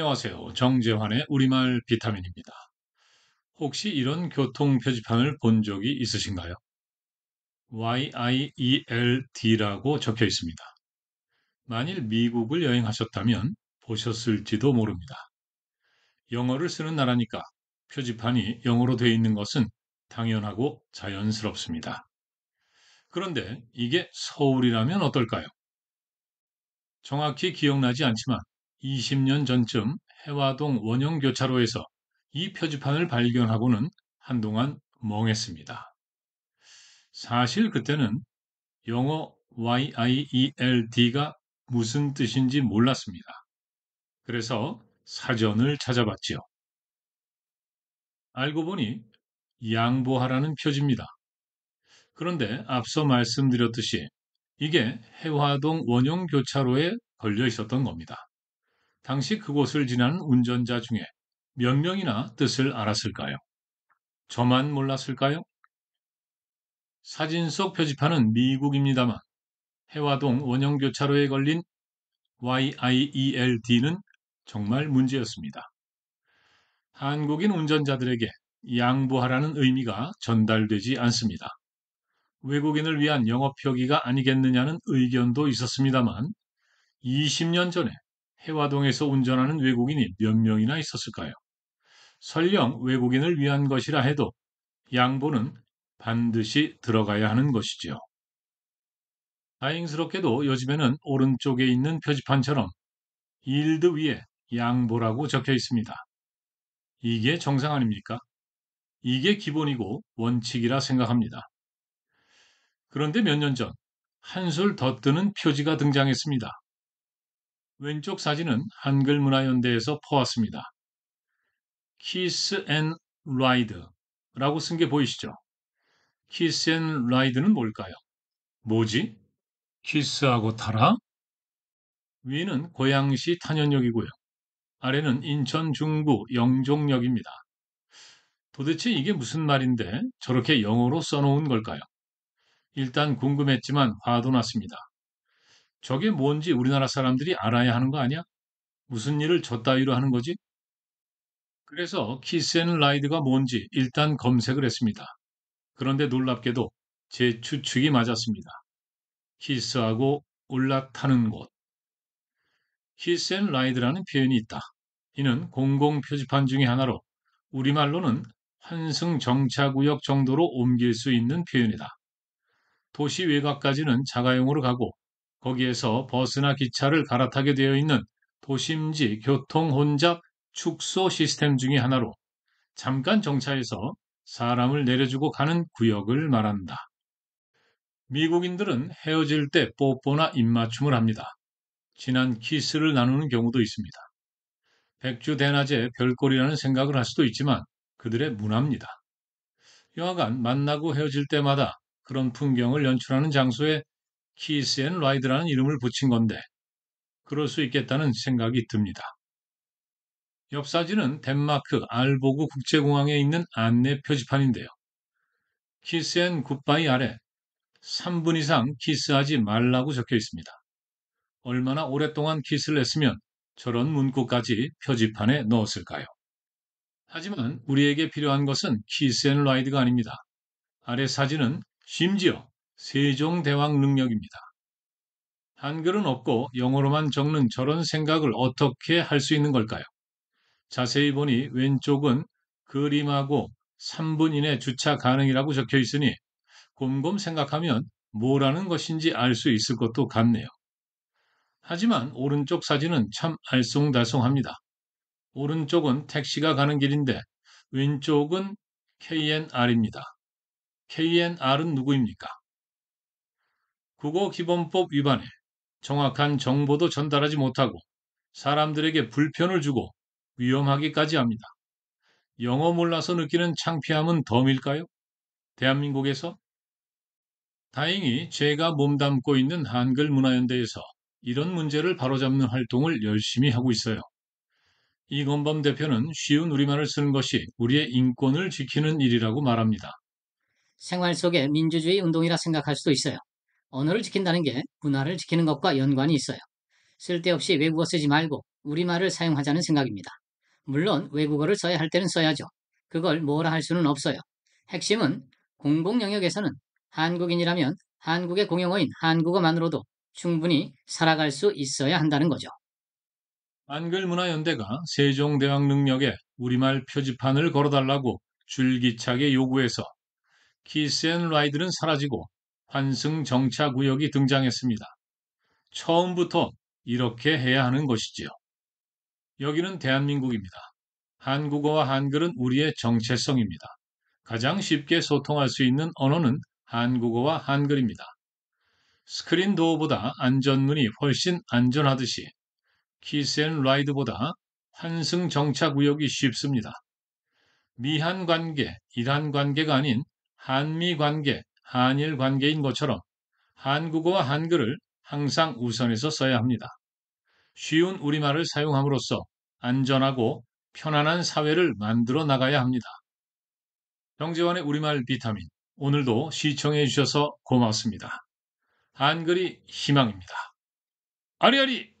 안녕하세요. 정재환의 우리말 비타민입니다. 혹시 이런 교통 표지판을 본 적이 있으신가요? YIELD라고 적혀 있습니다. 만일 미국을 여행하셨다면 보셨을지도 모릅니다. 영어를 쓰는 나라니까 표지판이 영어로 되어 있는 것은 당연하고 자연스럽습니다. 그런데 이게 서울이라면 어떨까요? 정확히 기억나지 않지만 20년 전쯤 해화동 원형교차로에서 이 표지판을 발견하고는 한동안 멍했습니다. 사실 그때는 영어 YIELD가 무슨 뜻인지 몰랐습니다. 그래서 사전을 찾아봤지요. 알고 보니 양보하라는 표지입니다. 그런데 앞서 말씀드렸듯이 이게 해화동 원형 교차로에 걸려 있었던 겁니다. 당시 그곳을 지나는 운전자 중에 몇 명이나 뜻을 알았을까요? 저만 몰랐을까요? 사진 속 표지판은 미국입니다만 해와동 원형교차로에 걸린 YIELD는 정말 문제였습니다. 한국인 운전자들에게 양보하라는 의미가 전달되지 않습니다. 외국인을 위한 영업 표기가 아니겠느냐는 의견도 있었습니다만 20년 전에 해화동에서 운전하는 외국인이 몇 명이나 있었을까요? 설령 외국인을 위한 것이라 해도 양보는 반드시 들어가야 하는 것이지요. 다행스럽게도 요즘에는 오른쪽에 있는 표지판처럼 일드 위에 양보라고 적혀 있습니다. 이게 정상 아닙니까? 이게 기본이고 원칙이라 생각합니다. 그런데 몇 년 전 한술 더 뜨는 표지가 등장했습니다. 왼쪽 사진은 한글문화연대에서 퍼왔습니다. 키스 앤 라이드라고 쓴 게 보이시죠? 키스 앤 라이드는 뭘까요? 뭐지? 키스하고 타라? 위는 고양시 탄현역이고요. 아래는 인천 중구 영종역입니다. 도대체 이게 무슨 말인데 저렇게 영어로 써놓은 걸까요? 일단 궁금했지만 화도 났습니다. 저게 뭔지 우리나라 사람들이 알아야 하는 거 아니야? 무슨 일을 저 따위로 하는 거지? 그래서 키센라이드가 뭔지 일단 검색을 했습니다. 그런데 놀랍게도 제 추측이 맞았습니다. 키스하고 올라타는 곳. 키센라이드라는 표현이 있다. 이는 공공 표지판 중의 하나로 우리말로는 환승 정차구역 정도로 옮길 수 있는 표현이다. 도시 외곽까지는 자가용으로 가고 거기에서 버스나 기차를 갈아타게 되어 있는 도심지 교통 혼잡 축소 시스템 중의 하나로 잠깐 정차해서 사람을 내려주고 가는 구역을 말한다. 미국인들은 헤어질 때 뽀뽀나 입맞춤을 합니다. 진한 키스를 나누는 경우도 있습니다. 백주 대낮에 별꼴이라는 생각을 할 수도 있지만 그들의 문화입니다. 여하간 만나고 헤어질 때마다 그런 풍경을 연출하는 장소에 키스 앤 라이드라는 이름을 붙인 건데 그럴 수 있겠다는 생각이 듭니다. 옆 사진은 덴마크 알보그 국제공항에 있는 안내 표지판인데요. 키스 앤 굿바이 아래 3분 이상 키스하지 말라고 적혀 있습니다. 얼마나 오랫동안 키스를 했으면 저런 문구까지 표지판에 넣었을까요? 하지만 우리에게 필요한 것은 키스 앤 라이드가 아닙니다. 아래 사진은 심지어 세종대왕 능력입니다. 한글은 없고 영어로만 적는 저런 생각을 어떻게 할 수 있는 걸까요? 자세히 보니 왼쪽은 그림하고 3분 이내 주차 가능이라고 적혀 있으니 곰곰 생각하면 뭐라는 것인지 알 수 있을 것도 같네요. 하지만 오른쪽 사진은 참 알쏭달쏭합니다. 오른쪽은 택시가 가는 길인데 왼쪽은 KNR입니다. KNR은 누구입니까? 국어기본법 위반에 정확한 정보도 전달하지 못하고 사람들에게 불편을 주고 위험하기까지 합니다. 영어 몰라서 느끼는 창피함은 덤일까요? 대한민국에서? 다행히 제가 몸담고 있는 한글 문화연대에서 이런 문제를 바로잡는 활동을 열심히 하고 있어요. 이건범 대표는 쉬운 우리말을 쓰는 것이 우리의 인권을 지키는 일이라고 말합니다. 생활 속의 민주주의 운동이라 생각할 수도 있어요. 언어를 지킨다는 게 문화를 지키는 것과 연관이 있어요. 쓸데없이 외국어 쓰지 말고 우리말을 사용하자는 생각입니다. 물론 외국어를 써야 할 때는 써야죠. 그걸 뭐라 할 수는 없어요. 핵심은 공공 영역에서는 한국인이라면 한국의 공용어인 한국어만으로도 충분히 살아갈 수 있어야 한다는 거죠. 한글문화연대가 세종대왕 능력에 우리말 표지판을 걸어달라고 줄기차게 요구해서 키스 앤 라이드는 사라지고 환승 정차 구역이 등장했습니다. 처음부터 이렇게 해야 하는 것이지요. 여기는 대한민국입니다. 한국어와 한글은 우리의 정체성입니다. 가장 쉽게 소통할 수 있는 언어는 한국어와 한글입니다. 스크린 도어보다 안전문이 훨씬 안전하듯이 키센라이드보다 환승 정차 구역이 쉽습니다. 미한 관계, 이란 관계가 아닌 한미 관계, 한일 관계인 것처럼 한국어와 한글을 항상 우선해서 써야 합니다. 쉬운 우리말을 사용함으로써 안전하고 편안한 사회를 만들어 나가야 합니다. 경제원의 우리말 비타민 오늘도 시청해 주셔서 고맙습니다. 한글이 희망입니다. 아리아리